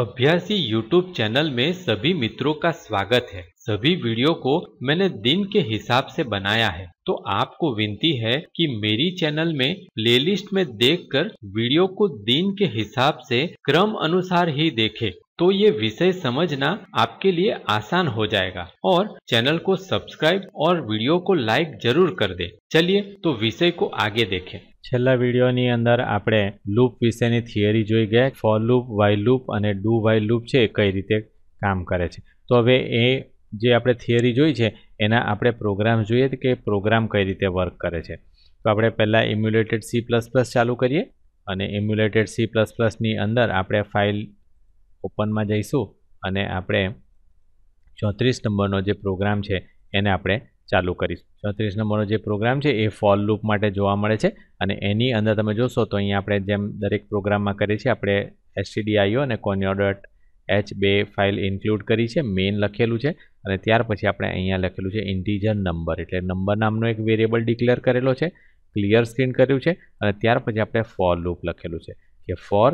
अभ्यासी YouTube channel में सभी मित्रों का स्वागत है सभी वीडियो को मैंने दिन के हिसाब से बनाया है तो आपको विनती है कि मेरी चैनल में प्लेलिस्ट में देखकर वीडियो को दिन के हिसाब से क्रम अनुसार ही देखें तो ये विषय समझना आपके लिए आसान हो जाएगा और चैनल को सब्सक्राइब और वीडियो को लाइक जरूर कर दे ચલીએ તો વિષય કો આગે દેખે છેલ્લા વિડીયોની અંદર આપણે લૂપ વિશેની થિયરી જોઈ ગયા ફોર લૂપ વાઇલ લૂપ અને ડુ વાઇલ લૂપ છે એ કઈ રીતે કામ કરે છે તો હવે એ જે આપણે થિયરી જોઈ છે એના આપણે પ્રોગ્રામ જોઈએ કે પ્રોગ્રામ કઈ રીતે વર્ક કરે છે તો આપણે પહેલાં ઇમ્યુલેટેડ સી પ્લસ પ્લસ ચાલુ કરીએ અને ઇમ્યુલેટેડ સી પ્લસ પ્લસની અંદર આપણે ફાઇલ ઓપનમાં જઈશું અને આપણે ચોત્રીસ નંબરનો જે પ્રોગ્રામ છે એને આપણે ચાલુ કરીશું ચોત્રીસ નંબરનો જે પ્રોગ્રામ છે એ ફોલ લૂપ માટે જોવા મળે છે અને એની અંદર તમે જોશો તો અહીંયા આપણે જેમ દરેક પ્રોગ્રામમાં કરીએ છીએ આપણે એસટીડીઆઈઓ અને કોન્યો ડોટ એચ બે ફાઇલ ઇન્ક્લુડ કરી છે મેઇન લખેલું છે અને ત્યાર પછી આપણે અહીંયા લખેલું છે ઇન્ટીજર નંબર એટલે નંબર નામનો એક વેરિયેબલ ડિક્લેર કરેલો છે ક્લિયર સ્ક્રીન કર્યું છે અને ત્યાર પછી આપણે ફોર લૂપ લખેલું છે કે for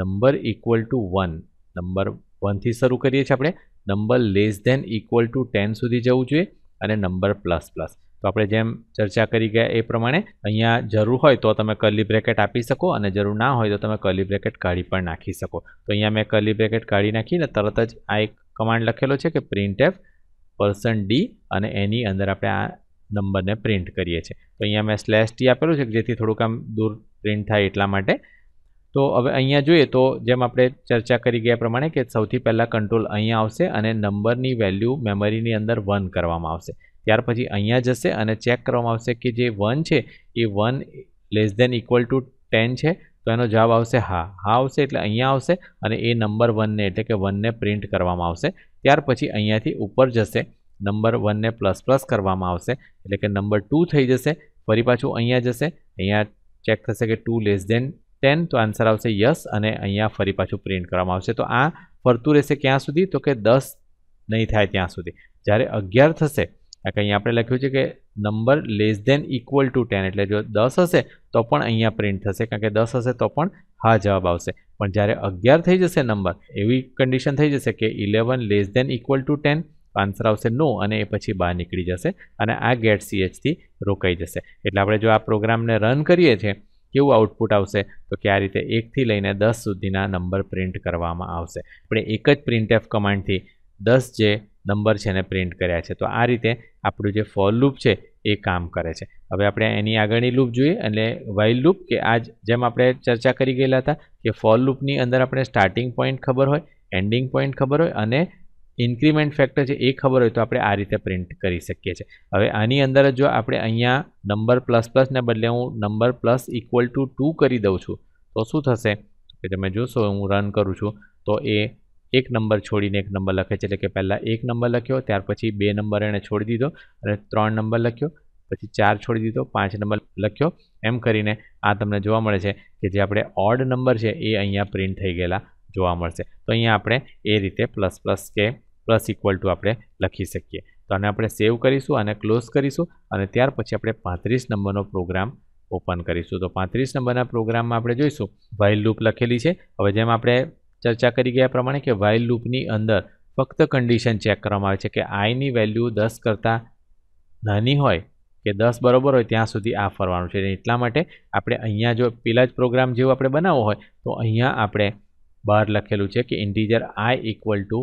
number equal to one number વનથી શરૂ કરીએ છીએ આપણે number less than equal to ten સુધી જવું જોઈએ અને નંબર પ્લસ પ્લસ તો આપણે જેમ ચર્ચા કરી ગયા એ પ્રમાણે અહીંયા જરૂર હોય તો તમે કરલી બ્રેકેટ આપી શકો અને જરૂર ના હોય તો તમે કરલી બ્રેકેટ કાઢી પણ નાખી શકો તો અહીંયા મેં કરલી બ્રેકેટ કાઢી નાખીને તરત જ આ એક કમાન્ડ લખેલો છે કે પ્રિન્ટ એફ પર્સન ડી અને એની અંદર આપણે આ નંબરને પ્રિન્ટ કરીએ છીએ તો અહીંયા મેં સ્લેશ ટી આપેલું છે જેથી થોડુંક આમ દૂર પ્રિન્ટ થાય એટલા માટે તો હવે અહીંયા જોઈએ તો જેમ આપણે ચર્ચા કરી ગયા પ્રમાણે કે સૌથી પહેલાં કંટ્રોલ અહીંયા આવશે અને નંબરની વેલ્યુ મેમરીની અંદર વન કરવામાં આવશે ત્યાર પછી અહીંયા જશે અને ચેક કરવામાં આવશે કે જે વન છે એ one less than equal to ten છે તો એનો જવાબ આવશે હા હા આવશે એટલે અહીંયા આવશે અને એ નંબર વનને એટલે કે વનને પ્રિન્ટ કરવામાં આવશે ત્યાર પછી અહીંયાથી ઉપર જશે નંબર વનને પ્લસ પ્લસ કરવામાં આવશે એટલે કે નંબર ટુ થઈ જશે ફરી પાછું અહીંયા જશે અહીંયા ચેક થશે કે ટુ લેસ દેન ટેન તો આન્સર આવશે યસ અને અહીંયા ફરી પાછું પ્રિન્ટ કરવામાં આવશે તો આ ફરતું રહેશે ક્યાં સુધી તો કે દસ નહીં થાય ત્યાં સુધી જ્યારે અગિયાર થશે અહીંયા આપણે લખ્યું છે કે number less than equal to ten એટલે જો દસ હશે તો પણ અહીંયા પ્રિન્ટ થશે કારણ કે દસ હશે તો પણ હા જવાબ આવશે પણ જ્યારે અગિયાર થઈ જશે નંબર એવી કન્ડિશન થઈ જશે કે eleven less than equal to ten answer આવશે નો અને એ પછી બહાર નીકળી જશે અને આ ગેટ સીએચથી રોકાઈ જશે એટલે આપણે જો આ પ્રોગ્રામને રન કરીએ છીએ કેવું આઉટપુટ આવશે તો કે આ રીતે એકથી લઈને દસ સુધીના નંબર પ્રિન્ટ કરવામાં આવશે આપણે એક જ પ્રિન્ટ પ્રિન્ટએફ કમાન્ડથી દસ જે નંબર છે એને પ્રિન્ટ કર્યા છે તો આ રીતે આપણું જે ફોલ લૂપ છે એ કામ કરે છે હવે આપણે એની આગળની લૂપ જોઈએ અને વાઇલ લૂપ કે આજ જેમ આપણે ચર્ચા કરી ગયેલા હતા કે ફોલ લૂપની અંદર આપણે સ્ટાર્ટિંગ પોઈન્ટ ખબર હોય એન્ડિંગ પોઈન્ટ ખબર હોય અને ઇન્ક્રીમેન્ટ ફેક્ટર છે એ ખબર હોય તો આપણે આ રીતે પ્રિન્ટ કરી શકીએ છીએ હવે આની અંદર જો આપણે અહીંયા નંબર પ્લસ પ્લસને બદલે હું number plus equal to two કરી દઉં છું તો શું થશે કે તમે જોશો હું રન કરું છું તો એ એક નંબર છોડીને એક નંબર લખે છે એટલે કે પહેલાં એક નંબર લખ્યો ત્યાર પછી બે નંબર એણે છોડી દીધો અને ત્રણ નંબર લખ્યો પછી ચાર છોડી દીધો પાંચ નંબર લખ્યો એમ કરીને આ તમને જોવા મળે છે કે જે આપણે ઓડ નંબર છે એ અહીંયા પ્રિન્ટ થઈ ગયેલા જોવા મળશે તો અહીંયા આપણે એ રીતે પ્લસ પ્લસ કે પ્લસ ઇક્વલ ટુ આપણે લખી શકીએ તો આને આપણે સેવ કરીશું અને ક્લોઝ કરીશું અને ત્યાર પછી આપણે પાંત્રીસ નંબરનો પ્રોગ્રામ ઓપન કરીશું તો પાંત્રીસ નંબરના પ્રોગ્રામમાં આપણે જોઈશું વાઇલ લૂપ લખેલી છે હવે જેમ આપણે ચર્ચા કરી ગયા પ્રમાણે કે વાઇલ લૂપની અંદર ફક્ત કન્ડિશન ચેક કરવામાં આવે છે કે આઈની વેલ્યુ દસ કરતાં નાની હોય કે દસ બરોબર હોય ત્યાં સુધી આ ફરવાનું છે એટલા માટે આપણે અહીંયા જો પેલા જ પ્રોગ્રામ જેવું આપણે બનાવવો હોય તો અહીંયા આપણે બહાર લખેલું છે કે integer I equal to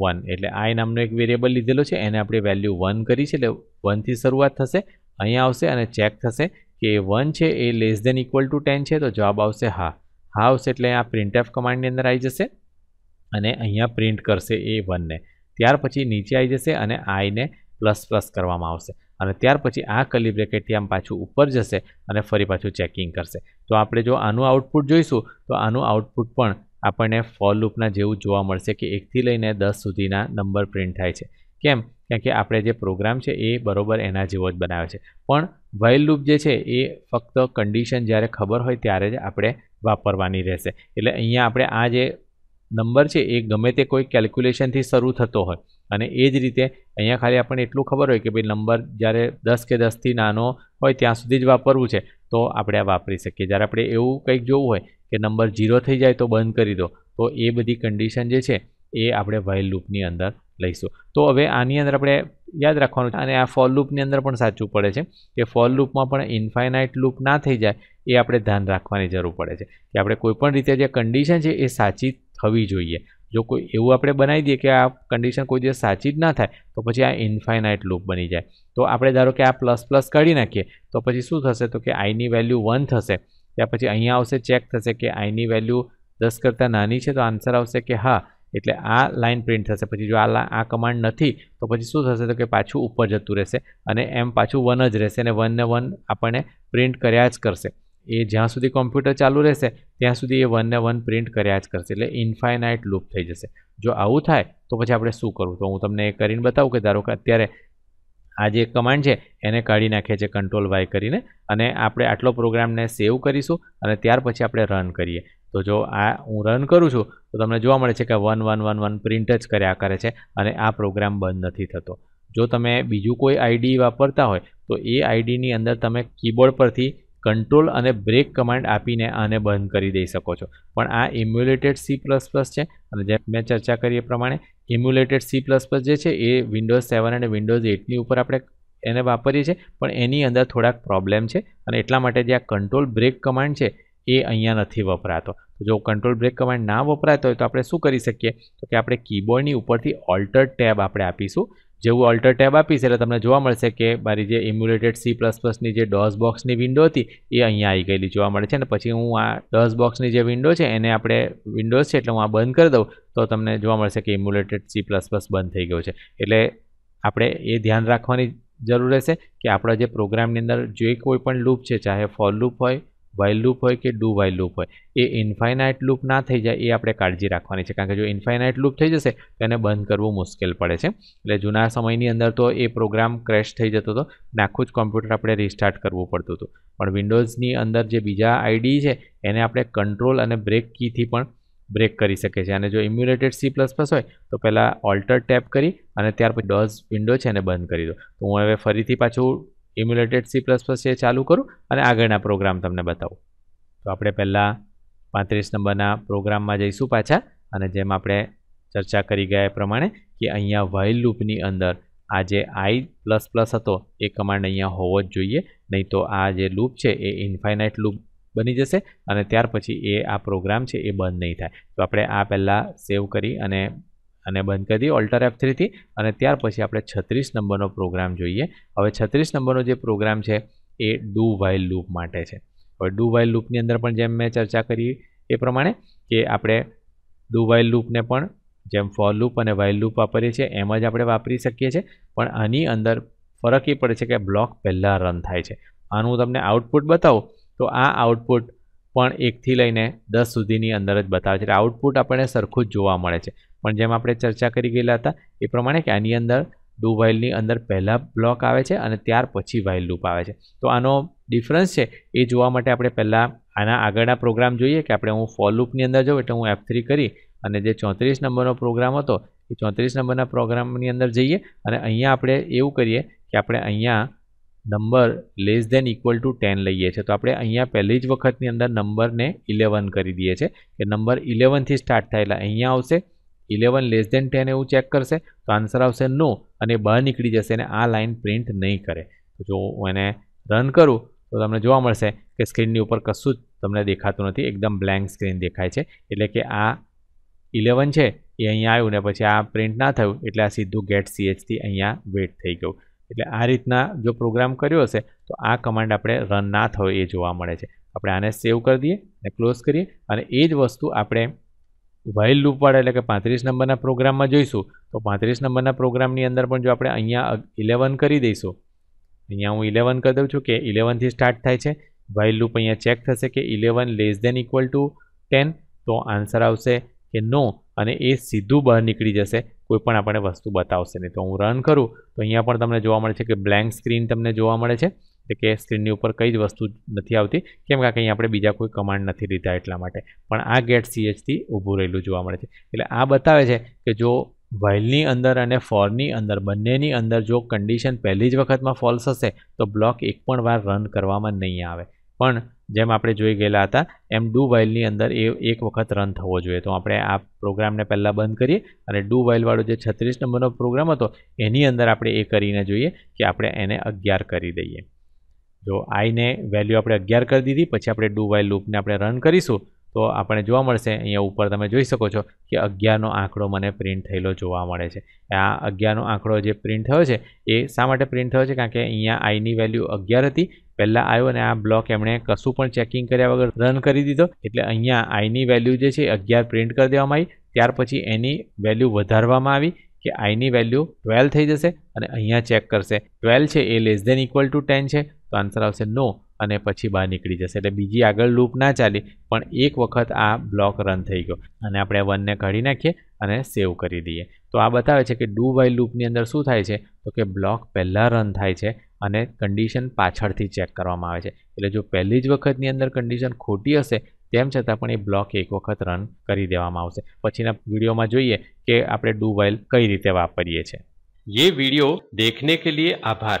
one એટલે આઈ નામનો એક વેરિયેબલ લીધેલો છે એને આપણે વેલ્યુ વન કરી છે એટલે વનથી શરૂઆત થશે અહીંયા આવશે અને ચેક થશે કે વન છે એ less than equal to ten છે તો જવાબ આવશે હા હા આવશે એટલે આ પ્રિન્ટ પ્રિન્ટએફ કમાન્ડની અંદર આવી જશે અને અહીંયા પ્રિન્ટ કરશે એ વનને ત્યાર પછી નીચે આવી જશે અને આઈને પ્લસ પ્લસ કરવામાં આવશે અને ત્યાર પછી આ કલી બ્રેકેટથી આમ પાછું ઉપર જશે અને ફરી પાછું ચેકિંગ કરશે તો આપણે જો આનું આઉટપુટ જોઈશું તો આનું આઉટપુટ પણ આપણને ફોર લૂપના જેવું જોવા મળશે કે એકથી લઈને દસ સુધીના નંબર પ્રિન્ટ થાય છે કેમ કારણ કે આપણે જે પ્રોગ્રામ છે એ બરાબર એના જેવો જ બનાવે છે પણ વાઇલ લૂપ જે છે એ ફક્ત કન્ડિશન જ્યારે ખબર હોય ત્યારે જ આપણે વાપરવાની રહેશે એટલે અહીંયા આપણે આ જે નંબર છે એ ગમે તે કોઈ કેલ્ક્યુલેશનથી શરૂ થતો હોય અને એ જ રીતે અહીંયા ખાલી આપણને એટલું ખબર હોય કે ભાઈ નંબર જ્યારે દસ કે દસથી નાનો હોય ત્યાં સુધી જ વાપરવું છે તો આપણે આ વાપરી શકીએ જ્યારે આપણે એવું કંઈક જોવું હોય કે નંબર ઝીરો થઈ જાય તો બંધ કરી દો તો એ બધી કન્ડિશન જે છે એ આપણે વાઇલ લૂપની અંદર લઈશું તો હવે આની અંદર આપણે યાદ રાખવાનું છે અને આ ફોલ લૂપની અંદર પણ સાચું પડે છે કે ફોલ લૂપમાં પણ ઇન્ફાઇનાઇટ લૂપ ના થઈ જાય એ આપણે ધ્યાન રાખવાની જરૂર પડે છે કે આપણે કોઈપણ રીતે જે કન્ડિશન છે એ સાચી થવી જોઈએ જો કોઈ એવું આપણે બનાવી દઈએ કે આ કન્ડિશન કોઈ દિવસ સાચી જ ના થાય તો પછી આ ઇન્ફાઇનાઇટ લૂપ બની જાય તો આપણે ધારો કે આ પ્લસ પ્લસ કાઢી નાખીએ તો પછી શું થશે તો કે આઈની વેલ્યુ વન થશે ત્યાર પછી અહીંયા આવશે ચેક થશે કે આઈની વેલ્યુ દસ કરતાં નાની છે તો આન્સર આવશે કે હા એટલે આ લાઇન પ્રિન્ટ થશે પછી જો આ આ કમાન્ડ નથી તો પછી શું થશે તો કે પાછું ઉપર જતું રહેશે અને એમ પાછું વન જ રહેશે અને વનને વન આપણને પ્રિન્ટ કર્યા જ કરશે એ જ્યાં સુધી કોમ્પ્યુટર ચાલુ રહેશે ત્યાં સુધી એ વનને વન પ્રિન્ટ કર્યા જ કરશે એટલે ઇન્ફાઇનાઇટ લૂપ થઈ જશે જો આવું થાય તો પછી આપણે શું કરવું તો હું તમને એ કરીને બતાવું કે ધારો કે અત્યારે આ જે કમાન્ડ છે એને કાઢી નાખે છે કંટ્રોલ વાય કરીને અને આપણે આટલો પ્રોગ્રામને સેવ કરીશું અને ત્યાર પછી આપણે રન કરીએ તો જો આ હું રન કરું છું તો તમને જોવા મળે છે કે one one one one print જ કર્યા કરે છે અને આ પ્રોગ્રામ બંધ નથી થતો જો તમે બીજું કોઈ આઈડી વાપરતા હોય તો એ આઈડીની અંદર તમે કીબોર્ડ પરથી કંટ્રોલ અને બ્રેક કમાન્ડ આપીને આને બંધ કરી દઈ શકો છો પણ આ ઇમ્યુલેટેડ સી પ્લસ પ્લસ છે અને જેમ મેં ચર્ચા કરી એ પ્રમાણે ઇમ્યુલેટેડ સી પ્લસ પ્લસ જે છે એ વિન્ડોઝ સેવન અને વિન્ડોઝ એટની ઉપર આપણે એને વાપરીએ છીએ પણ એની અંદર થોડાક પ્રોબ્લેમ છે અને એટલા માટે જે આ કંટ્રોલ બ્રેક કમાન્ડ છે એ અહીંયા નથી વપરાતો જો કંટ્રોલ બ્રેક કમાન્ડ ના વપરાતો હોય તો આપણે શું કરી શકીએ તો કે આપણે કીબોર્ડની ઉપરથી ઓલ્ટર ટેબ આપણે આપીશું જેવું ઓલ્ટર ટેબ આપીશ એટલે તમને જોવા મળશે કે મારી જે ઇમ્યુલેટેડ સી પ્લસ પ્લસની જે ડોઝ બોક્સની વિન્ડો હતી એ અહીંયા આવી ગયેલી જોવા મળે છે અને પછી હું આ ડોઝ બોક્સની જે વિન્ડો છે એને આપણે વિન્ડોઝ છે એટલે હું આ બંધ કરી દઉં તો તમને જોવા મળશે કે ઇમ્યુલેટેડ સી પ્લસ પ્લસ બંધ થઈ ગયો છે એટલે આપણે એ ધ્યાન રાખવાની જરૂર રહેશે કે આપણા જે પ્રોગ્રામની અંદર જે કોઈ પણ લૂપ છે ચાહે ફોલ લૂપ હોય વાઇલ લૂપ હોય કે ડુ વાઇલ લૂપ હોય એ ઇન્ફાઇનાઇટ લૂપ ના થઈ જાય એ આપણે કાળજી રાખવાની છે કારણ કે જો ઇન્ફાઇનાઇટ લૂપ થઈ જશે તો એને બંધ કરવું મુશ્કેલ પડે છે એટલે જૂના સમયની અંદર તો એ પ્રોગ્રામ ક્રેશ થઈ જતો હતો નાખું જ કોમ્પ્યુટર આપણે રિસ્ટાર્ટ કરવું પડતું હતું પણ વિન્ડોઝની અંદર જે બીજા આઈડી છે એને આપણે કંટ્રોલ અને બ્રેક કીથી પણ બ્રેક કરી શકે છે અને જો ઇમ્યુલેટેડ સી પ્લસ પ્લસ હોય તો પહેલાં ઓલ્ટર ટેપ કરી અને ત્યાર પછી ડોઝ વિન્ડો છે એને બંધ કરી દો તો હું હવે ફરીથી પાછું ઇમ્યુલેટેડ સી પ્લસ પ્લસ એ ચાલુ કરું અને આગળના પ્રોગ્રામ તમને બતાવું તો આપણે પહેલાં પાંત્રીસ નંબરના પ્રોગ્રામમાં જઈશું પાછા અને જેમ આપણે ચર્ચા કરી ગયા એ પ્રમાણે કે અહીંયા વાઇલ લૂપની અંદર આ જે આઈ પ્લસ પ્લસ હતો એ કમાન્ડ અહીંયા હોવો જ જોઈએ નહીં તો આ જે લૂપ છે એ ઇન્ફાઇનાઇટ લૂપ બની જશે અને ત્યાર પછી એ આ પ્રોગ્રામ છે એ બંધ નહીં થાય તો આપણે આ પહેલાં સેવ કરી અને અને બંધ કરી દઈએ ઓલ્ટર એફ થ્રીથી અને ત્યાર પછી આપણે છત્રીસ નંબરનો પ્રોગ્રામ જોઈએ હવે છત્રીસ નંબરનો જે પ્રોગ્રામ છે એ ડુ વાઇલ લૂપ માટે છે હવે ડુ વાઇલ લૂપની અંદર પણ જેમ મેં ચર્ચા કરી એ પ્રમાણે કે આપણે ડુ વાઇલ લૂપને પણ જેમ ફોર લૂપ અને વાઇલ લૂપ વાપરીએ છીએ એમ જ આપણે વાપરી શકીએ છીએ પણ આની અંદર ફરક એ પડે છે કે બ્લોક પહેલાં રન થાય છે આનું હું તમને આઉટપુટ બતાવું તો આ આઉટપુટ પણ એકથી લઈને દસ સુધીની અંદર જ બતાવે છે એટલે આઉટપુટ આપણને સરખું જ જોવા મળે છે પણ જેમ આપણે ચર્ચા કરી ગયેલા હતા એ પ્રમાણે કે આની અંદર ડુ વાઇલની અંદર પહેલાં બ્લોક આવે છે અને ત્યાર પછી વાઇલ લૂપ આવે છે તો આનો ડિફરન્સ છે એ જોવા માટે આપણે પહેલાં આના આગળના પ્રોગ્રામ જોઈએ કે આપણે હું ફોલ લૂપની અંદર જાઉં એટલે હું એફ થ્રી કરી અને જે ચોત્રીસ નંબરનો પ્રોગ્રામ હતો એ ચોત્રીસ નંબરના પ્રોગ્રામની અંદર જઈએ અને અહીંયા આપણે એવું કરીએ કે આપણે અહીંયા number less than equal to ten લઈએ છીએ તો આપણે અહીંયા પહેલી જ વખતની અંદર નંબરને ઇલેવન કરી દઈએ છીએ કે નંબર ઇલેવનથી સ્ટાર્ટ થયેલા અહીંયા આવશે ઇલેવન લેસ દેન ટેન એવું ચેક કરશે તો આન્સર આવશે નો અને બહાર નીકળી જશે અને આ લાઇન પ્રિન્ટ નહીં કરે તો જો હું એને રન કરું તો તમને જોવા મળશે કે સ્ક્રીનની ઉપર કશું જ તમને દેખાતું નથી એકદમ બ્લેન્ક સ્ક્રીન દેખાય છે એટલે કે આ ઇલેવન છે એ અહીંયા આવ્યું ને પછી આ પ્રિન્ટ ના થયું એટલે આ સીધું ગેટ સીએચથી અહીંયા વેટ થઈ ગયું એટલે આ રીતના જો પ્રોગ્રામ કર્યો હશે તો આ કમાન્ડ આપણે રન ના થયો એ જોવા મળે છે આપણે આને સેવ કરી દઈએ અને ક્લોઝ કરીએ અને એ જ વસ્તુ આપણે વાઇલ લૂપ વાળા એટલે કે પાંત્રીસ નંબરના પ્રોગ્રામમાં જોઈશું તો પાંત્રીસ નંબરના પ્રોગ્રામની અંદર પણ જો આપણે અહીંયા ઇલેવન કરી દઈશું અહીંયા હું ઇલેવન કરી દઉં છું કે ઇલેવનથી સ્ટાર્ટ થાય છે વાઇલ લૂપ અહીંયા ચેક થશે કે eleven less than equal to ten તો આન્સર આવશે કે નો અને એ સીધું બહાર નીકળી જશે કોઈ પણ આપણને વસ્તુ બતાવશે નહીં તો હું રન કરું તો અહીંયા પણ તમને જોવા મળે છે કે બ્લેન્ક સ્ક્રીન તમને જોવા મળે છે એટલે કે સ્ક્રીનની ઉપર કઈ જ વસ્તુ નથી આવતી કેમ કે કંઈ આપણે બીજા કોઈ કમાન્ડ નથી લીધા એટલા માટે પણ આ ગેટ સીએચથી ઊભું રહેલું જોવા મળે છે એટલે આ બતાવે છે કે જો વાઇલની અંદર અને ફોરની અંદર બંનેની અંદર જો કન્ડિશન પહેલી જ વખતમાં ફોલ્સ હશે તો બ્લોક એક પણ વાર રન કરવામાં નહીં આવે પણ જેમ આપણે જોઈ ગયેલા હતા એમ ડુ વાઇલની અંદર એ એક વખત રન થવો જોઈએ તો આપણે આ પ્રોગ્રામને પહેલાં બંધ કરીએ અને ડુ વાઇલવાળો જે છત્રીસ નંબરનો પ્રોગ્રામ હતો એની અંદર આપણે એ કરીને જોઈએ કે આપણે એને અગિયાર કરી દઈએ જો આઈને વેલ્યુ આપણે અગિયાર કરી દીધી પછી આપણે ડુ વાય લૂપને આપણે રન કરીશું તો આપણે જોવા મળશે અહીંયા ઉપર તમે જોઈ શકો છો કે અગિયારનો આંકડો મને પ્રિન્ટ થયેલો જોવા મળે છે આ અગિયારનો આંકડો જે પ્રિન્ટ થયો છે એ શા માટે પ્રિન્ટ થયો છે કારણ કે અહીંયા આઈની વેલ્યુ અગિયાર હતી પહેલાં આવ્યો અને આ બ્લોક એમણે કશું પણ ચેકિંગ કર્યા વગર રન કરી દીધો એટલે અહીંયા આઈની વેલ્યુ જે છે અગિયાર પ્રિન્ટ કરી દેવામાં આવી ત્યાર પછી એની વેલ્યુ વધારવામાં આવી કે આઈની વેલ્યુ ટ્વેલ્વ થઈ જશે અને અહીંયા ચેક કરશે ટ્વેલ્વ છે એ less than equal to ten છે તો આન્સર આવશે નો અને પછી બહાર નીકળી જશે એટલે બીજી આગળ લૂપ ના ચાલી પણ એક વખત આ બ્લોક રન થઈ ગયો અને આપણે વનને કાઢી નાખીએ અને સેવ કરી દઈએ તો આ બતાવે છે કે ડુ વાઇલ લૂપની અંદર શું થાય છે તો કે બ્લોક પહેલાં રન થાય છે અને કન્ડિશન પાછળથી ચેક કરવામાં આવે છે એટલે જો પહેલી જ વખતની અંદર કન્ડિશન ખોટી હશે તેમ છતાં પણ એ બ્લોક એક વખત રન કરી દેવામાં આવશે પછીના વિડીયોમાં જોઈએ કે આપણે ડુ વાઇલ કઈ રીતે વાપરીએ છીએ ये વિડીયો દેખને કે લીએ આભાર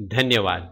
ધન્યવાદ